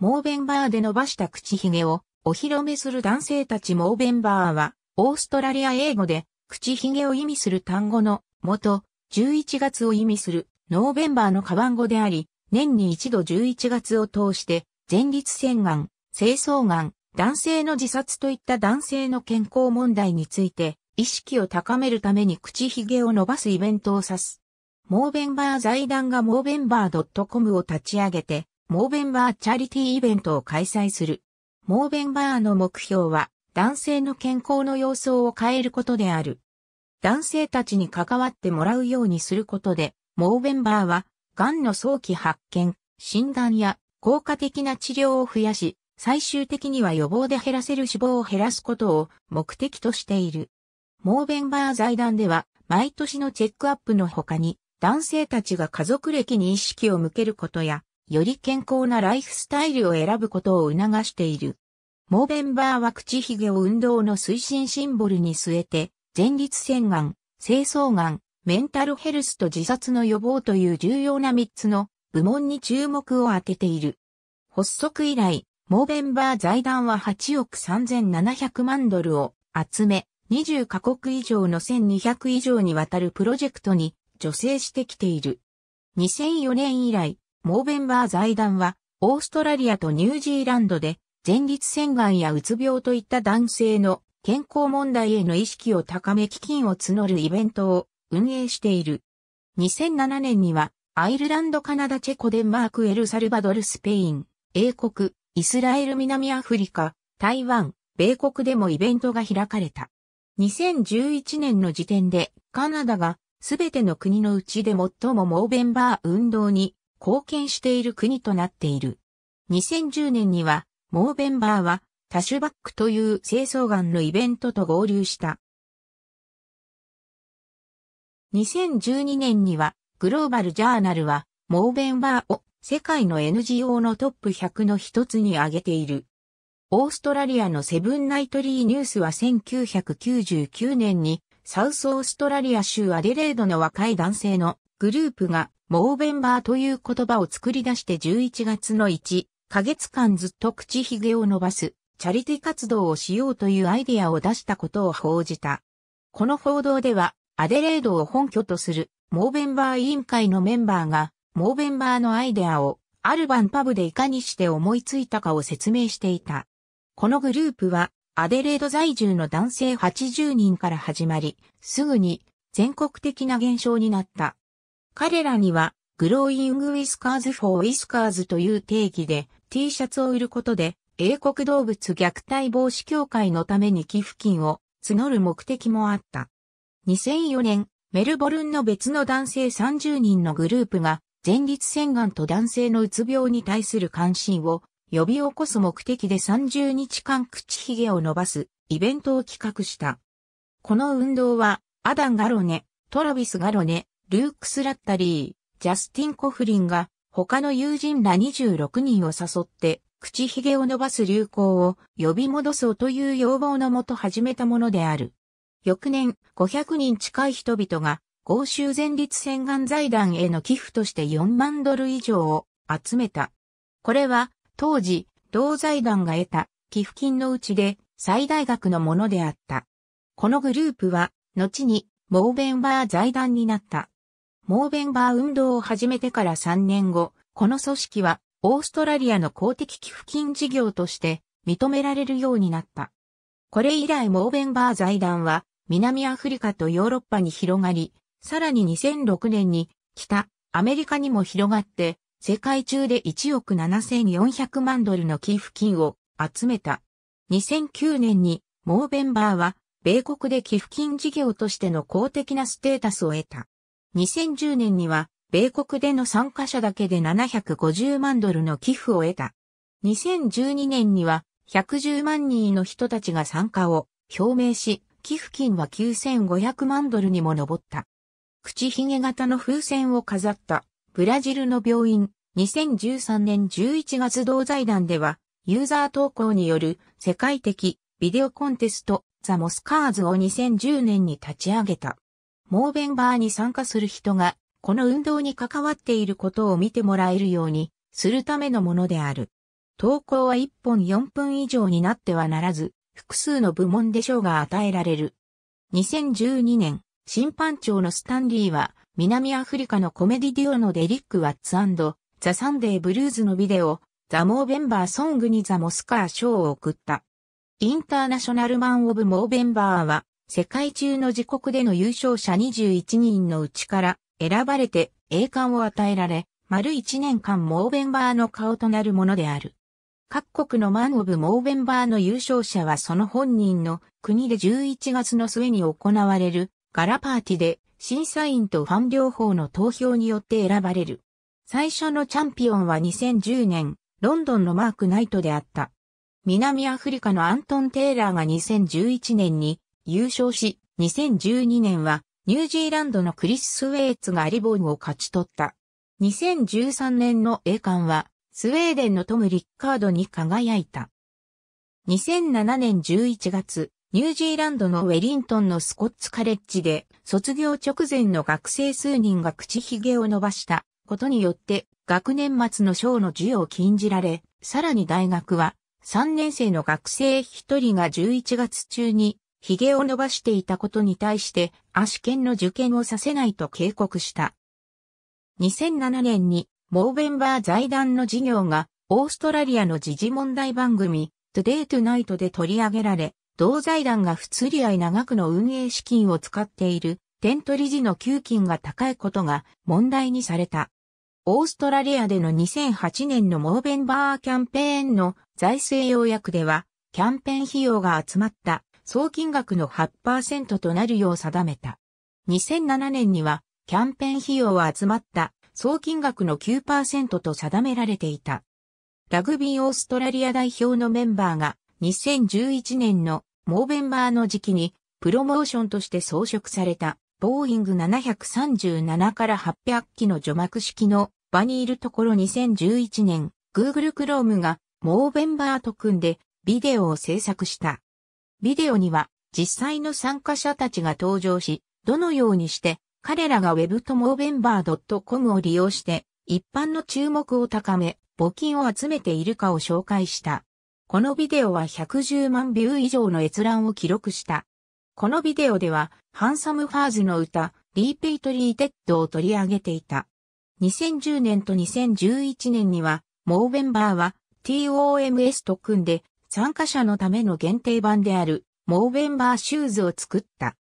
モーベンバーで伸ばした口ひげをお披露目する男性たちモーベンバーは、オーストラリア英語で、口ひげを意味する単語の、元、11月を意味する、ノーベンバーのカバン語であり、年に一度11月を通して、前立腺がん、清掃がん、男性の自殺といった男性の健康問題について、意識を高めるために口ひげを伸ばすイベントを指す。モーベンバー財団がモーベンバー .com を立ち上げて、モーベンバーチャリティーイベントを開催する。モーベンバーの目標は男性の健康の様相を変えることである。男性たちに関わってもらうようにすることで、モーベンバーは、癌の早期発見、診断や効果的な治療を増やし、最終的には予防で減らせる死亡を減らすことを目的としている。モーベンバー財団では、毎年のチェックアップの他に、男性たちが家族歴に意識を向けることや、より健康なライフスタイルを選ぶことを促している。モーベンバーは口ひげを運動の推進シンボルに据えて、前立腺がん、清掃がん、メンタルヘルスと自殺の予防という重要な3つの部門に注目を当てている。発足以来、モーベンバー財団は8億3700万ドルを集め、20カ国以上の1200以上にわたるプロジェクトに助成してきている。2004年以来、モーベンバー財団は、オーストラリアとニュージーランドで、前立腺がんやうつ病といった男性の健康問題への意識を高め基金を募るイベントを運営している。2007年には、アイルランド、カナダ、チェコ、デンマーク、エルサルバドル、スペイン、英国、イスラエル、南アフリカ、台湾、米国でもイベントが開かれた。2011年の時点で、カナダがすべての国のうちで最もモーベンバー運動に貢献している国となっている。2010年には、モーベンバーは、タシュバックという清掃岩のイベントと合流した。2012年には、グローバルジャーナルは、モーベンバーを世界の NGO のトップ100の一つに挙げている。オーストラリアのセブンナイトリーニュースは1999年にサウスオーストラリア州アデレードの若い男性のグループがモーベンバーという言葉を作り出して11月の1ヶ月間ずっと口ひげを伸ばす、チャリティ活動をしようというアイデアを出したことを報じた。この報道では、アデレードを本拠とする、モーベンバー委員会のメンバーが、モーベンバーのアイデアを、アルバンパブでいかにして思いついたかを説明していた。このグループは、アデレード在住の男性80人から始まり、すぐに全国的な現象になった。彼らには、グローイングウィスカーズフォーウィスカーズという定義で T シャツを売ることで、英国動物虐待防止協会のために寄付金を募る目的もあった。2004年、メルボルンの別の男性30人のグループが、前立腺がんと男性のうつ病に対する関心を呼び起こす目的で30日間口ひげを伸ばすイベントを企画した。この運動は、アダン・ガロネ、トラビス・ガロネ、ルークス・ラッタリー、ジャスティン・コフリンが他の友人ら26人を誘って口ひげを伸ばす流行を呼び戻そうという要望のもと始めたものである。翌年、500人近い人々が欧州前立腺がん財団への寄付として4万ドル以上を集めた。これは当時、同財団が得た寄付金のうちで最大額のものであった。このグループは、後にモーベンバー財団になった。モーベンバー運動を始めてから3年後、この組織はオーストラリアの公的寄付金事業として認められるようになった。これ以来モーベンバー財団は南アフリカとヨーロッパに広がり、さらに2006年に北アメリカにも広がって世界中で1億7400万ドルの寄付金を集めた。2009年にモーベンバーは米国で寄付金事業としての公的なステータスを得た。2010年には、米国での参加者だけで750万ドルの寄付を得た。2012年には、110万人の人たちが参加を表明し、寄付金は9500万ドルにも上った。口ひげ型の風船を飾ったブラジルの病院2013年11月同財団ではユーザー投稿による世界的ビデオコンテストザ・モスカーズを2010年に立ち上げた。モーベンバーに参加する人が、この運動に関わっていることを見てもらえるようにするためのものである。投稿は1本4分以上になってはならず、複数の部門で賞が与えられる。2012年、審判長のスタンリーは、南アフリカのコメディデュオのデリック・ワッツザ・サンデー・ブルーズのビデオ、ザ・モーベンバー・ソングにザ・モスカー賞を送った。インターナショナルマン・オブ・モーベンバーは、世界中の自国での優勝者21人のうちから選ばれて栄冠を与えられ、丸1年間モーベンバーの顔となるものである。各国のマン・オブ・モーベンバーの優勝者はその本人の国で11月の末に行われるガラパーティで審査員とファン両方の投票によって選ばれる。最初のチャンピオンは2010年、ロンドンのマーク・ナイトであった。南アフリカのアントン・テイラーが2011年に優勝し、2012年はニュージーランドのクリス・スウェーツがリボンを勝ち取った。2013年の栄冠は、スウェーデンのトム・リッカードに輝いた。2007年11月、ニュージーランドのウェリントンのスコッツカレッジで、卒業直前の学生数人が口ひげを伸ばしたことによって、学年末の賞の授与を禁じられ、さらに大学は、3年生の学生1人が11月中に髭を伸ばしていたことに対して、アシュケンの受験をさせないと警告した。2007年に、モーベンバー財団の事業が、オーストラリアの時事問題番組、トゥデイトゥナイトで取り上げられ、同財団が不釣り合い長くの運営資金を使っている、テント理事の給金が高いことが問題にされた。オーストラリアでの2008年のモーベンバーキャンペーンの財政要約では、キャンペーン費用が集まった総金額の8%となるよう定めた。2007年には、キャンペーン費用は集まった総金額の9%と定められていた。ラグビーオーストラリア代表のメンバーが2011年のモーベンバーの時期にプロモーションとして装飾されたボーイング737から800機の除幕式の場にいるところ2011年 Google Chrome がモーベンバーと組んでビデオを制作した。ビデオには実際の参加者たちが登場し、どのようにして彼らが webtomovember.com を利用して一般の注目を高め、募金を集めているかを紹介した。このビデオは110万ビュー以上の閲覧を記録した。このビデオでは、ハンサムファーズの歌、リーペイトリーテッドを取り上げていた。2010年と2011年には、モーベンバーは TOMS と組んで参加者のための限定版である、モーベンバーシューズを作った。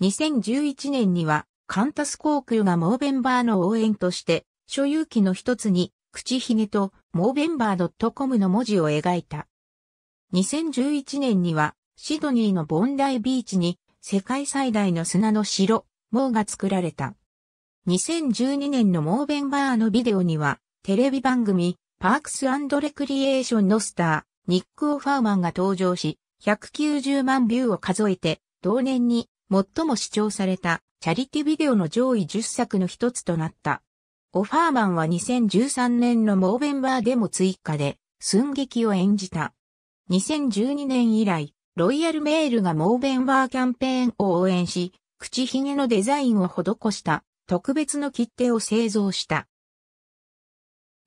2011年には、カンタス航空がモーベンバーの応援として、所有機の一つに、口ひげと、モーベンバー .com の文字を描いた。2011年には、シドニーのボンダイビーチに、世界最大の砂の城、モーが作られた。2012年のモーベンバーのビデオには、テレビ番組、パークスレクリエーションのスター。ニック・オファーマンが登場し、190万ビューを数えて、同年に最も視聴されたチャリティビデオの上位10作の一つとなった。オファーマンは2013年のモーベンバーでも追加で寸劇を演じた。2012年以来、ロイヤルメールがモーベンバーキャンペーンを応援し、口ひげのデザインを施した特別の切手を製造した。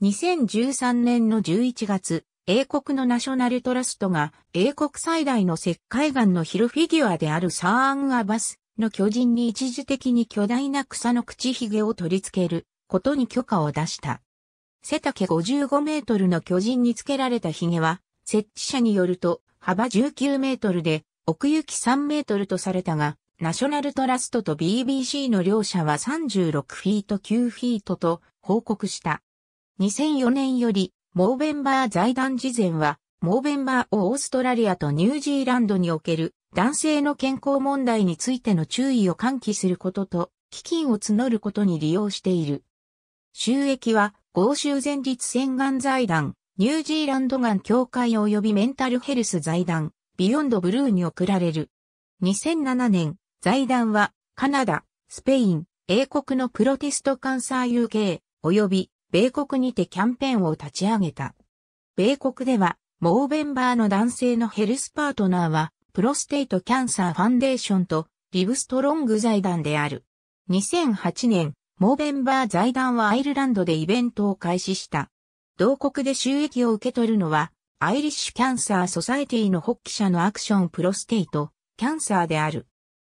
2013年の11月、英国のナショナルトラストが、英国最大の石灰岩のヒルフィギュアであるサーアン・アバスの巨人に一時的に巨大な草の口ひげを取り付けることに許可を出した。背丈55メートルの巨人につけられたひげは、設置者によると幅19メートルで奥行き3メートルとされたが、ナショナルトラストと BBC の両者は36フィート9フィートと報告した。2004年よりモーベンバー財団事前は、モーベンバーをオーストラリアとニュージーランドにおける男性の健康問題についての注意を喚起することと、基金を募ることに利用している。収益は、合衆前立腺がん財団、ニュージーランドがん協会及びメンタルヘルス財団、ビヨンドブルーに送られる。2007年、財団は、カナダ、スペイン、英国のプロテストカンサー UK、及び米国にてキャンペーンを立ち上げた。米国では、モーベンバーの男性のヘルスパートナーは、プロステイトキャンサーファンデーションと、リブストロング財団である。2008年、モーベンバー財団はアイルランドでイベントを開始した。同国で収益を受け取るのは、アイリッシュキャンサーソサエティの発起者のアクションプロステイト、キャンサーである。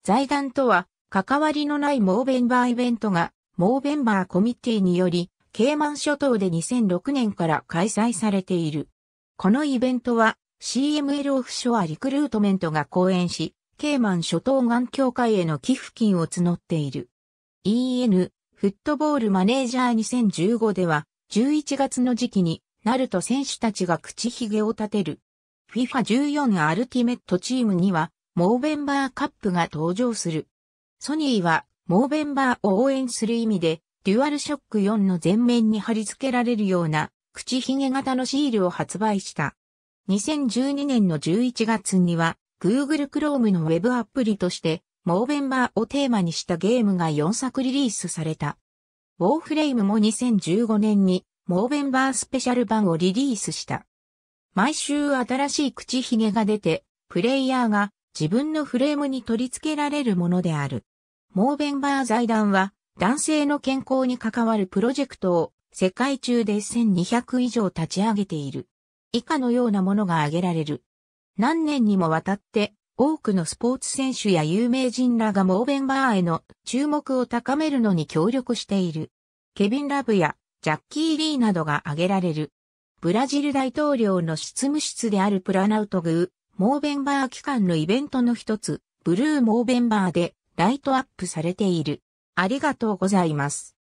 財団とは、関わりのないモーベンバーイベントが、モーベンバーコミッティにより、ケイマン諸島で2006年から開催されている。このイベントは CML オフショアリクルートメントが講演し、ケイマン諸島岸協会への寄付金を募っている。EN フットボールマネージャー2015では、11月の時期になると選手たちが口ひげを立てる。FIFA14 アルティメットチームには、モーベンバーカップが登場する。ソニーは、モーベンバーを応援する意味で、デュアルショック4の前面に貼り付けられるような口ひげ型のシールを発売した。2012年の11月には Google Chrome の Web アプリとしてモーベンバーをテーマにしたゲームが4作リリースされた。ウォーフレームも2015年にモーベンバースペシャル版をリリースした。毎週新しい口ひげが出て、プレイヤーが自分のフレームに取り付けられるものである。モーベンバー財団は男性の健康に関わるプロジェクトを世界中で1200以上立ち上げている。以下のようなものが挙げられる。何年にもわたって多くのスポーツ選手や有名人らがモーベンバーへの注目を高めるのに協力している。ケビン・ラブやジャッキー・リーなどが挙げられる。ブラジル大統領の執務室であるプラナウトグー、モーベンバー期間のイベントの一つ、ブルーモーベンバーでライトアップされている。ありがとうございます。